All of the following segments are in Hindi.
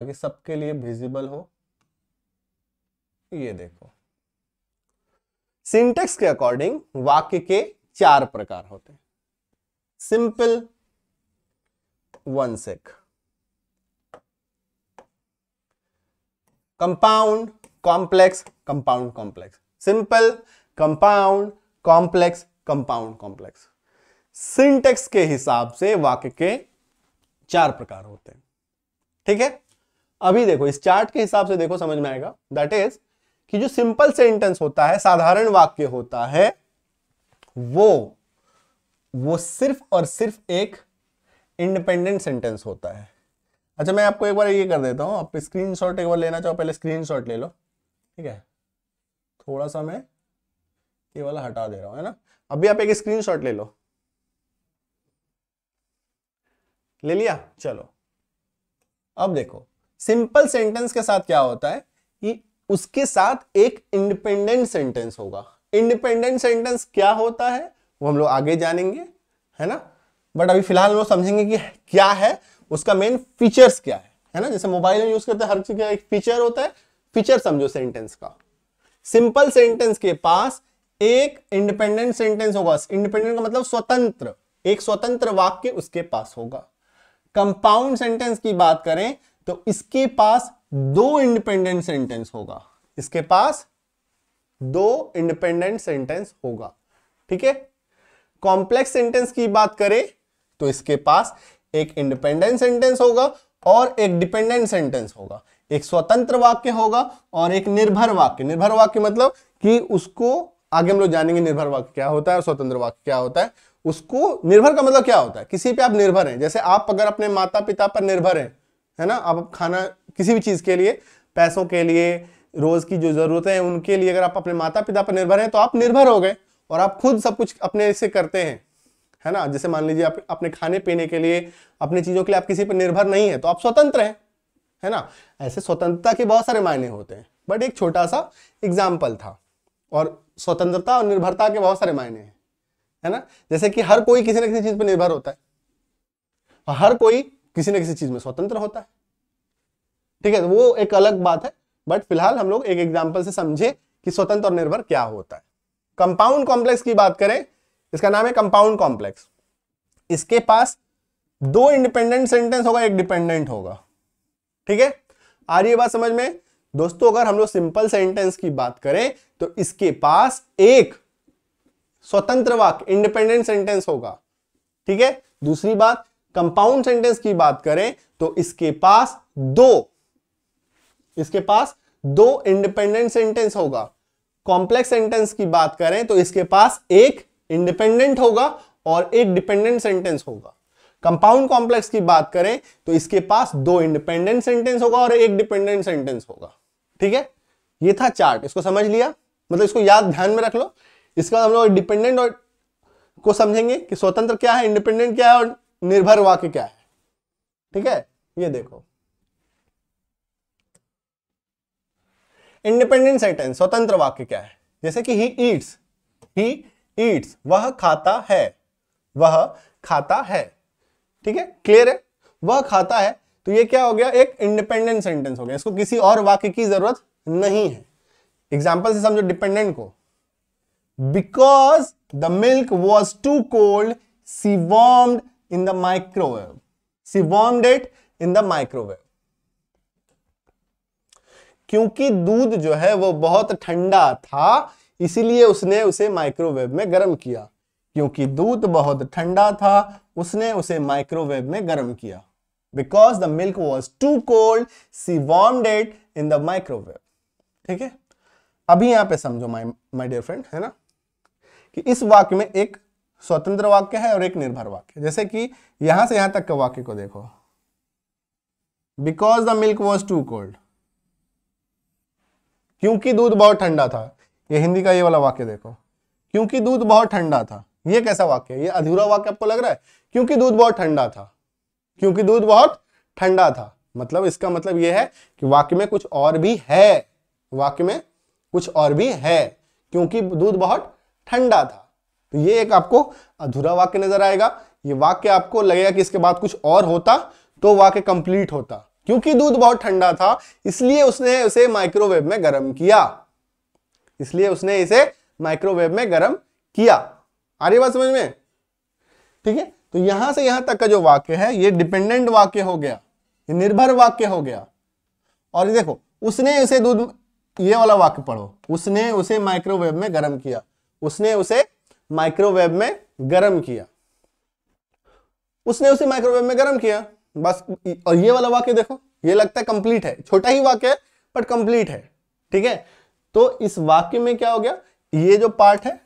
ताकि सबके लिए विजिबल हो ये देखो सिंटेक्स के अकॉर्डिंग वाक्य के चार प्रकार होते हैं simple one sec compound complex compound complex simple compound complex compound complex syntax के हिसाब से वाक्य के चार प्रकार होते हैं ठीक है अभी देखो इस चार्ट के हिसाब से देखो समझ में आएगा दैट इज कि जो सिंपल सेंटेंस होता है साधारण वाक्य होता है वो वो सिर्फ और सिर्फ एक इंडिपेंडेंट सेंटेंस होता है अच्छा मैं आपको एक बार ये कर देता हूं आप स्क्रीन शॉट एक बार लेना चाहो पहले स्क्रीन शॉट ले लो ठीक है थोड़ा सा मैं ये वाला हटा दे रहा हूं है ना अभी आप एक स्क्रीन शॉट ले लो ले लिया चलो अब देखो सिंपल सेंटेंस के साथ क्या होता है कि उसके साथ एक इंडिपेंडेंट सेंटेंस होगा इंडिपेंडेंट सेंटेंस क्या होता है वो हम लोग आगे जानेंगे है ना बट अभी फिलहाल हम लोग समझेंगे कि क्या है उसका मेन फीचर्स क्या है है ना जैसे मोबाइल में यूज करते हैं हर चीज का एक फीचर होता है फीचर समझो सेंटेंस का सिंपल सेंटेंस के पास एक इंडिपेंडेंट सेंटेंस होगा इंडिपेंडेंट का मतलब स्वतंत्र एक स्वतंत्र वाक्य उसके पास होगा कंपाउंड सेंटेंस की बात करें तो इसके पास दो इंडिपेंडेंट सेंटेंस होगा इसके पास दो इंडिपेंडेंट सेंटेंस होगा ठीक है कॉम्प्लेक्स सेंटेंस की बात करें तो इसके पास एक इंडिपेंडेंट सेंटेंस होगा और एक डिपेंडेंट सेंटेंस होगा एक स्वतंत्र वाक्य होगा और एक निर्भर वाक्य निर्भर वाक्य मतलब कि उसको आगे हम लोग जानेंगे निर्भर वाक्य क्या होता है और स्वतंत्र वाक्य क्या होता है उसको निर्भर का मतलब क्या होता है किसी पे आप निर्भर हैं जैसे आप अगर अपने माता पिता पर निर्भर हैं है ना आप खाना किसी भी चीज़ के लिए पैसों के लिए रोज़ की जो ज़रूरतें हैं उनके लिए अगर आप अपने माता पिता पर निर्भर हैं तो आप निर्भर हो गए और आप खुद सब कुछ अपने से करते हैं है ना जैसे मान लीजिए आप अपने खाने पीने के लिए अपनी चीज़ों के लिए आप किसी पर निर्भर नहीं है तो आप स्वतंत्र हैं है ना ऐसे स्वतंत्रता के बहुत सारे मायने होते हैं बट एक छोटा सा एग्जाम्पल था और स्वतंत्रता और निर्भरता के बहुत सारे मायने हैं है ना जैसे कि हर कोई किसी न किसी चीज़ पर निर्भर होता है हर कोई किसी न किसी चीज में स्वतंत्र होता है ठीक है तो वो एक अलग बात है बट फिलहाल हम लोग एक एग्जाम्पल से समझे कि स्वतंत्र और निर्भर क्या होता है कंपाउंड कॉम्प्लेक्स की बात करें इसका नाम है कंपाउंड कॉम्प्लेक्स इसके पास दो इंडिपेंडेंट सेंटेंस होगा एक डिपेंडेंट होगा ठीक है आ रही बात समझ में दोस्तों अगर हम लोग सिंपल सेंटेंस की बात करें तो इसके पास एक स्वतंत्र वाक्य इंडिपेंडेंट सेंटेंस होगा ठीक है दूसरी बात कंपाउंड सेंटेंस की बात करें तो इसके पास दो इसके पास दो इंडिपेंडेंट सेंटेंस होगा कॉम्प्लेक्स सेंटेंस की बात करें तो इसके पास एक इंडिपेंडेंट होगा और एक डिपेंडेंट सेंटेंस होगा कंपाउंड कॉम्प्लेक्स की बात करें तो इसके पास दो इंडिपेंडेंट सेंटेंस होगा और एक डिपेंडेंट सेंटेंस होगा ठीक है ये था चार्ट इसको समझ लिया मतलब इसको याद ध्यान में रख लो इसका हम लोग डिपेंडेंट और को समझेंगे कि स्वतंत्र क्या है इंडिपेंडेंट क्या है और निर्भर वाक्य क्या है ठीक है ये देखो इंडिपेंडेंट सेंटेंस स्वतंत्र वाक्य क्या है जैसे कि ही ईट्स ही ईट्स वह खाता है वह खाता है ठीक है क्लियर है वह खाता है तो ये क्या हो गया एक इंडिपेंडेंट सेंटेंस हो गया इसको किसी और वाक्य की जरूरत नहीं है एग्जाम्पल से समझो डिपेंडेंट को because the milk was too cold she warmed in the microwave. She warmed it in the microwave. क्योंकि दूध जो है वो बहुत ठंडा था इसीलिए उसने उसे माइक्रोवेव में गर्म किया क्योंकि दूध बहुत ठंडा था उसने उसे माइक्रोवेव में गर्म किया because the milk was too cold she warm date in the microwave ठीक है अभी यहां पे समझो माई माई डियर फ्रेंड है ना कि इस वाक्य में एक स्वतंत्र वाक्य है और एक निर्भर वाक्य जैसे कि यहां से यहां तक के वाक्य को देखो because the milk was too cold क्योंकि दूध बहुत ठंडा था ये हिंदी का ये वाला वाक्य देखो क्योंकि दूध बहुत ठंडा था ये कैसा वाक्य है ये अधूरा वाक्य आपको लग रहा है क्योंकि दूध बहुत ठंडा था क्योंकि दूध बहुत ठंडा था मतलब इसका मतलब यह है कि वाक्य में कुछ और भी है वाक्य में कुछ और भी है क्योंकि दूध बहुत ठंडा था तो ये एक आपको अधूरा वाक्य नजर आएगा ये वाक्य आपको लगेगा कि इसके बाद कुछ और होता तो वाक्य कंप्लीट होता क्योंकि दूध बहुत ठंडा था इसलिए उसने उसे माइक्रोवेव में गर्म किया इसलिए उसने इसे माइक्रोवेव में गर्म किया आ रही बात समझ में ठीक है तो यहां से यहां तक का जो वाक्य है ये डिपेंडेंट वाक्य हो गया ये निर्भर वाक्य हो गया और ये देखो उसने उसे दूध ये वाला वाक्य पढ़ो उसने उसे माइक्रोवेव में गर्म किया उसने उसे माइक्रोवेव में गर्म किया उसने उसे माइक्रोवेव में गर्म किया बस और ये वाला वाक्य देखो ये लगता है कंप्लीट है छोटा ही वाक्य है बट कंप्लीट है ठीक है तो इस वाक्य में क्या हो गया ये जो पार्ट है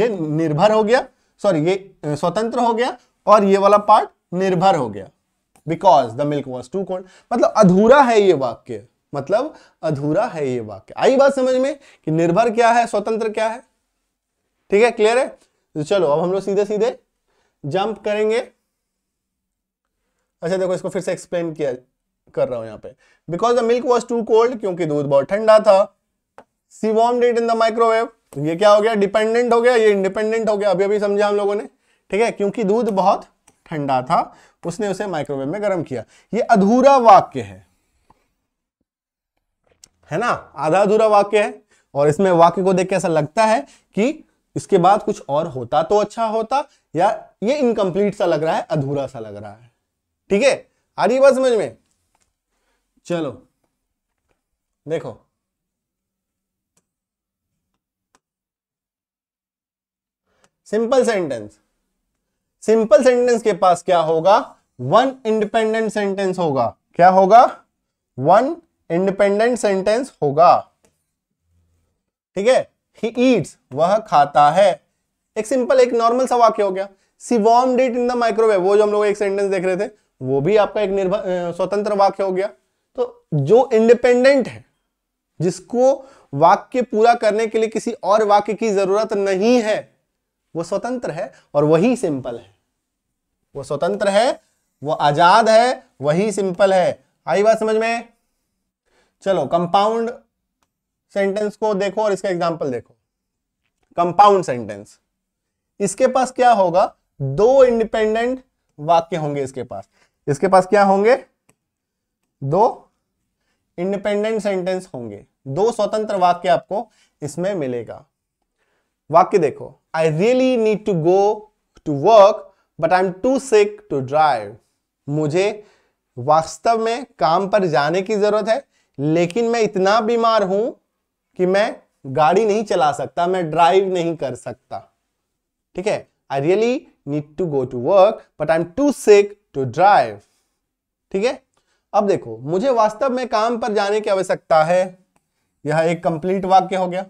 ये निर्भर हो गया सॉरी ये स्वतंत्र हो गया और ये वाला पार्ट निर्भर हो गया because the milk was too cold मतलब अधूरा है ये वाक्य मतलब अधूरा है ये वाक्य आई बात समझ में कि निर्भर क्या है स्वतंत्र क्या है ठीक है क्लियर है तो चलो अब हम लोग सीधे सीधे जंप करेंगे अच्छा देखो इसको फिर से एक्सप्लेन किया कर रहा हूं यहां पे because the milk was too cold क्योंकि दूध बहुत ठंडा था she warm date in the microwave ये क्या हो गया डिपेंडेंट हो गया ये इंडिपेंडेंट हो गया अभी अभी समझा हम लोगों ने ठीक है क्योंकि दूध बहुत ठंडा था उसने उसे माइक्रोवेव में गर्म किया ये अधूरा वाक्य है है ना आधा अधूरा वाक्य है और इसमें वाक्य को देख के ऐसा लगता है कि इसके बाद कुछ और होता तो अच्छा होता या ये इनकम्प्लीट सा लग रहा है अधूरा सा लग रहा है ठीक है आ रही बात समझ में चलो देखो सिंपल सेंटेंस सिंपल सेंटेंस के पास क्या होगा वन इंडिपेंडेंट सेंटेंस होगा क्या होगा वन इंडिपेंडेंट सेंटेंस होगा ठीक है ही ईट्स वह खाता है एक सिंपल एक नॉर्मल सा वाक्य हो गया she warm it in the microwave वो जो हम लोग एक सेंटेंस देख रहे थे वो भी आपका एक निर्भर स्वतंत्र वाक्य हो गया तो जो इंडिपेंडेंट है जिसको वाक्य पूरा करने के लिए किसी और वाक्य की जरूरत नहीं है वो स्वतंत्र है और वही सिंपल है वो स्वतंत्र है वो आजाद है वही सिंपल है आई बात समझ में चलो कंपाउंड सेंटेंस को देखो और इसका एग्जाम्पल देखो कंपाउंड सेंटेंस इसके पास क्या होगा दो इंडिपेंडेंट वाक्य होंगे इसके पास इसके पास क्या होंगे दो इंडिपेंडेंट सेंटेंस होंगे दो स्वतंत्र वाक्य आपको इसमें मिलेगा वाक्य देखो I really need to go to work but I am too sick to drive मुझे वास्तव में काम पर जाने की जरूरत है लेकिन मैं इतना बीमार हूं कि मैं गाड़ी नहीं चला सकता मैं ड्राइव नहीं कर सकता ठीक है I really need to go to work but I am too sick to drive ठीक है अब देखो मुझे वास्तव में काम पर जाने की आवश्यकता है यह एक कंप्लीट वाक्य हो गया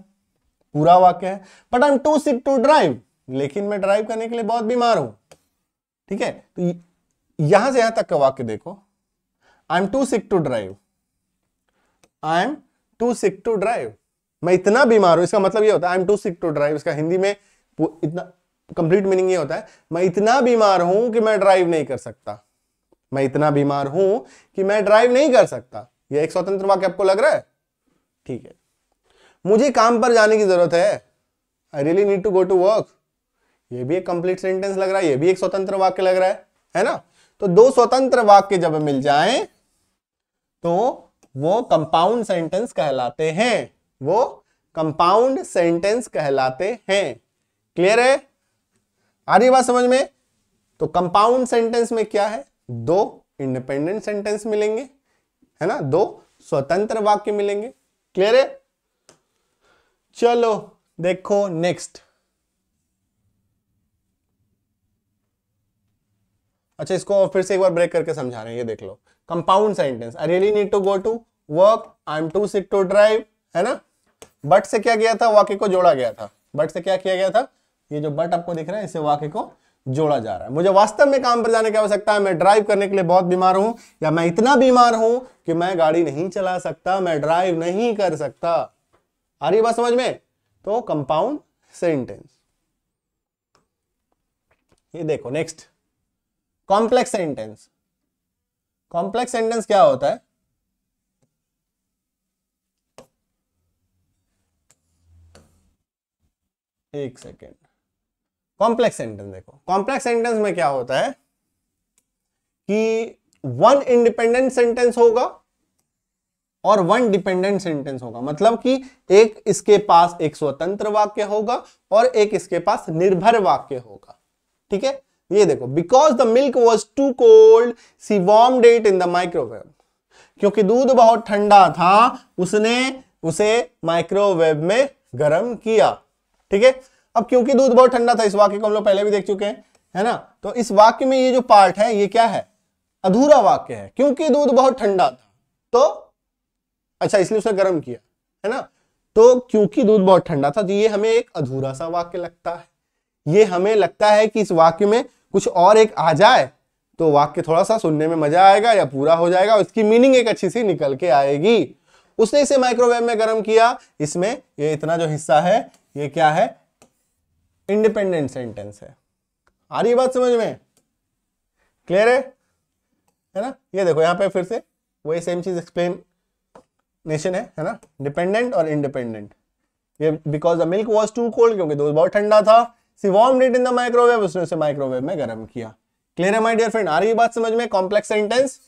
पूरा वाक्य है but I am too sick to drive लेकिन मैं ड्राइव करने के लिए बहुत बीमार हूं ठीक है तो यहां से यहां तक का वाक्य देखो I am too sick to drive I am too sick to drive मैं इतना बीमार हूं इसका मतलब ये होता है I am too sick to drive इसका हिंदी में इतना कंप्लीट मीनिंग ये होता है मैं इतना बीमार हूं कि मैं ड्राइव नहीं कर सकता मैं इतना बीमार हूं कि मैं ड्राइव नहीं कर सकता ये एक स्वतंत्र वाक्य आपको लग रहा है ठीक है मुझे काम पर जाने की जरूरत है I really need to go to work ये भी एक कंप्लीट सेंटेंस लग रहा है ये भी एक स्वतंत्र वाक्य लग रहा है है ना तो दो स्वतंत्र वाक्य जब मिल जाएं तो वो कंपाउंड सेंटेंस कहलाते हैं वो कंपाउंड सेंटेंस कहलाते हैं क्लियर है आ रही बात समझ में तो कंपाउंड सेंटेंस में क्या है दो इंडिपेंडेंट सेंटेंस मिलेंगे है ना दो स्वतंत्र वाक्य मिलेंगे क्लियर है चलो देखो नेक्स्ट अच्छा इसको फिर से एक बार ब्रेक करके समझा रहे हैं ये देख लो compound sentence I really need to go to work I am too sick to drive है ना बट से क्या गया था वाक्य को जोड़ा गया था बट से क्या किया गया था ये जो बट आपको दिख रहा है इसे वाक्य को जोड़ा जा रहा है मुझे वास्तव में काम पर जाने की आवश्यकता है मैं ड्राइव करने के लिए बहुत बीमार हूं या मैं इतना बीमार हूं कि मैं गाड़ी नहीं चला सकता मैं ड्राइव नहीं कर सकता आ रही बात समझ में तो कंपाउंड सेंटेंस ये देखो next complex sentence complex sentence क्या होता है एक सेकेंड कॉम्प्लेक्स सेंटेंस देखो कॉम्प्लेक्स सेंटेंस में क्या होता है कि वन इंडिपेंडेंट सेंटेंस होगा और वन डिपेंडेंट सेंटेंस होगा मतलब कि एक इसके पास एक स्वतंत्र वाक्य होगा और एक इसके पास निर्भर वाक्य होगा ठीक है ये देखो because the milk was too cold she warm date in the microwave क्योंकि दूध बहुत ठंडा था उसने उसे माइक्रोवेव में गर्म किया ठीक है अब क्योंकि दूध बहुत ठंडा था इस वाक्य को हम लोग पहले भी देख चुके हैं है ना तो इस वाक्य में ये जो पार्ट है ये क्या है अधूरा वाक्य है क्योंकि दूध बहुत ठंडा था तो अच्छा इसलिए उसने गर्म किया है ना तो क्योंकि दूध बहुत ठंडा था तो ये हमें एक अधूरा सा वाक्य लगता है ये हमें लगता है कि इस वाक्य में कुछ और एक आ जाए तो वाक्य थोड़ा सा सुनने में मजा आएगा या पूरा हो जाएगा उसकी मीनिंग एक अच्छी सी निकल के आएगी उसने इसे माइक्रोवेव में गर्म किया इसमें ये इतना जो हिस्सा है ये क्या है इंडिपेंडेंट सेंटेंस है आ रही बात समझ में क्लियर है है ना ये देखो यहां पे फिर से वही सेम चीज एक्सप्लेन नेशन है है ना डिपेंडेंट और इंडिपेंडेंट ये because the milk was too cold क्योंकि दूध बहुत ठंडा था she warm it in the microwave उसने उसे माइक्रोवेव में गर्म किया क्लियर है माई डियर फ्रेंड आ रही बात समझ में कॉम्प्लेक्स सेंटेंस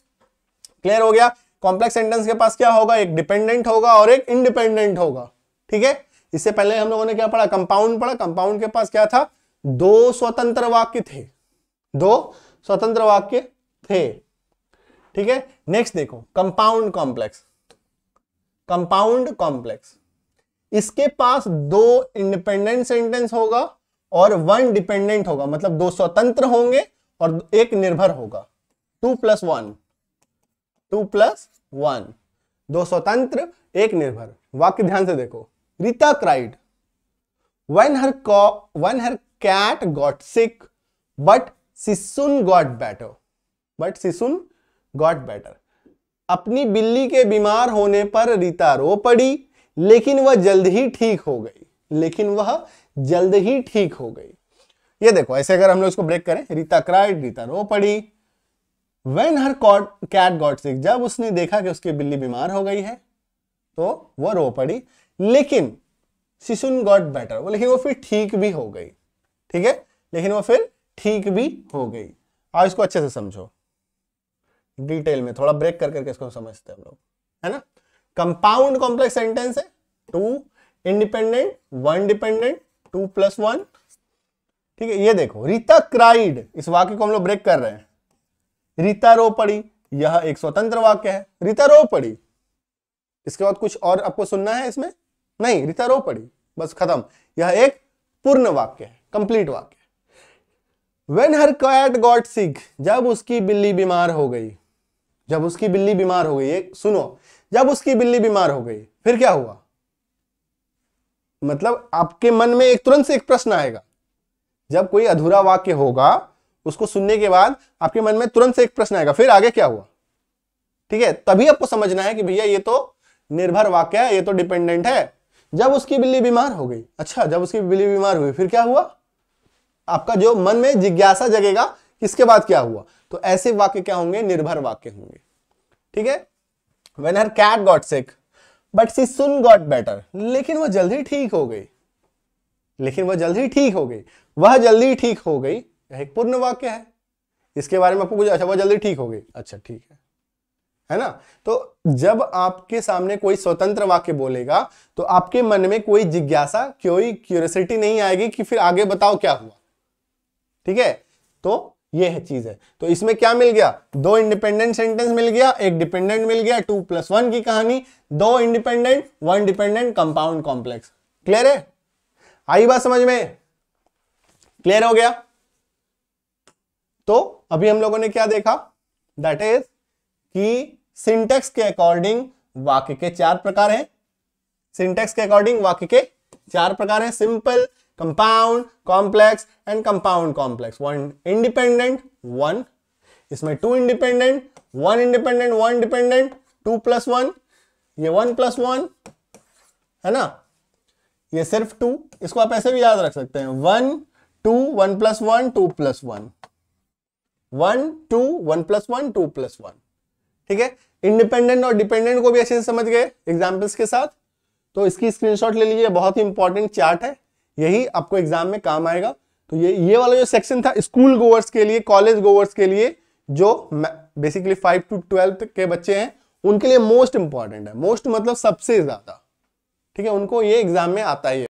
क्लियर हो गया कॉम्प्लेक्स सेंटेंस के पास क्या होगा एक डिपेंडेंट होगा और एक इंडिपेंडेंट होगा ठीक है इससे पहले हम लोगों ने क्या पढ़ा कंपाउंड पढ़ा कंपाउंड के पास क्या था दो स्वतंत्र वाक्य थे दो स्वतंत्र वाक्य थे ठीक है नेक्स्ट देखो कंपाउंड कॉम्प्लेक्स कंपाउंड कॉम्प्लेक्स इसके पास दो इंडिपेंडेंट सेंटेंस होगा और वन डिपेंडेंट होगा मतलब दो स्वतंत्र होंगे और एक निर्भर होगा two plus one two plus one दो स्वतंत्र एक निर्भर वाक्य ध्यान से देखो Rita cried. When her, when her cat got sick, but she soon got better. But she soon got better. अपनी बिल्ली के बीमार होने पर रीता रो पड़ी लेकिन वह जल्द ही ठीक हो गई लेकिन वह जल्द ही ठीक हो गई ये देखो ऐसे अगर हम लोग इसको ब्रेक करें रीता क्राइड रीता रो पड़ी when her cat got sick जब उसने देखा कि उसकी बिल्ली बीमार हो गई है तो वह रो पड़ी लेकिन शिशुन गॉट बेटर वो लेकिन वो फिर ठीक भी हो गई ठीक है लेकिन वो फिर ठीक भी हो गई और इसको अच्छे से समझो डिटेल में थोड़ा ब्रेक कर करके इसको समझते हम लोग है ना कंपाउंड कॉम्प्लेक्स सेंटेंस है two independent one dependent two plus one ठीक है ये देखो रीता क्राइड इस वाक्य को हम लोग ब्रेक कर रहे हैं रीता रो पड़ी यह एक स्वतंत्र वाक्य है रीता रो पड़ी इसके बाद कुछ और आपको सुनना है इसमें नहीं रो पड़ी बस खत्म यह एक पूर्ण वाक्य है कंप्लीट वाक्य when her cat got sick जब उसकी बिल्ली बीमार हो गई जब उसकी बिल्ली बीमार हो गई सुनो जब उसकी बिल्ली बीमार हो गई फिर क्या हुआ मतलब आपके मन में एक तुरंत से एक प्रश्न आएगा जब कोई अधूरा वाक्य होगा उसको सुनने के बाद आपके मन में तुरंत से एक प्रश्न आएगा फिर आगे क्या हुआ ठीक है तभी आपको समझना है कि भैया ये तो निर्भर वाक्य है ये तो डिपेंडेंट है जब उसकी बिल्ली बीमार हो गई अच्छा जब उसकी बिल्ली बीमार हुई फिर क्या हुआ आपका जो मन में जिज्ञासा जगेगा इसके बाद क्या हुआ तो ऐसे वाक्य क्या होंगे निर्भर वाक्य होंगे ठीक है when her cat got sick but she soon got better लेकिन वह जल्दी ठीक हो गई लेकिन वह जल्दी ठीक हो गई वह जल्दी ठीक हो गई एक पूर्ण वाक्य है इसके बारे में आपको कुछ अच्छा वह जल्दी ठीक हो गई अच्छा ठीक है है ना तो जब आपके सामने कोई स्वतंत्र वाक्य बोलेगा तो आपके मन में कोई जिज्ञासा कोई क्यूरियसिटी नहीं आएगी कि फिर आगे बताओ क्या हुआ ठीक है तो ये है चीज है तो इसमें क्या मिल गया दो इंडिपेंडेंट सेंटेंस मिल गया एक डिपेंडेंट मिल गया टू प्लस वन की कहानी दो independent one dependent compound complex clear है आई बात समझ में क्लियर हो गया तो अभी हम लोगों ने क्या देखा दैट इज कि सिंटेक्स के अकॉर्डिंग वाक्य के चार प्रकार हैं सिंटेक्स के अकॉर्डिंग वाक्य के चार प्रकार हैं simple compound complex and compound complex one independent one इसमें two independent one independent one dependent two plus one ये वन प्लस वन है ना ये सिर्फ टू इसको आप ऐसे भी याद रख सकते हैं one two one plus one two plus one one two one plus one two plus one ठीक है इंडिपेंडेंट और डिपेंडेंट को भी अच्छे से समझ गए एग्जाम्पल्स के साथ तो इसकी स्क्रीनशॉट ले लीजिए बहुत ही इंपॉर्टेंट चार्ट है यही आपको एग्जाम में काम आएगा तो ये ये वाला जो सेक्शन था स्कूल गोवर्स के लिए कॉलेज गोवर्स के लिए जो बेसिकली फाइव टू ट्वेल्थ के बच्चे हैं उनके लिए मोस्ट इंपॉर्टेंट है मोस्ट मतलब सबसे ज्यादा ठीक है उनको ये एग्जाम में आता ही है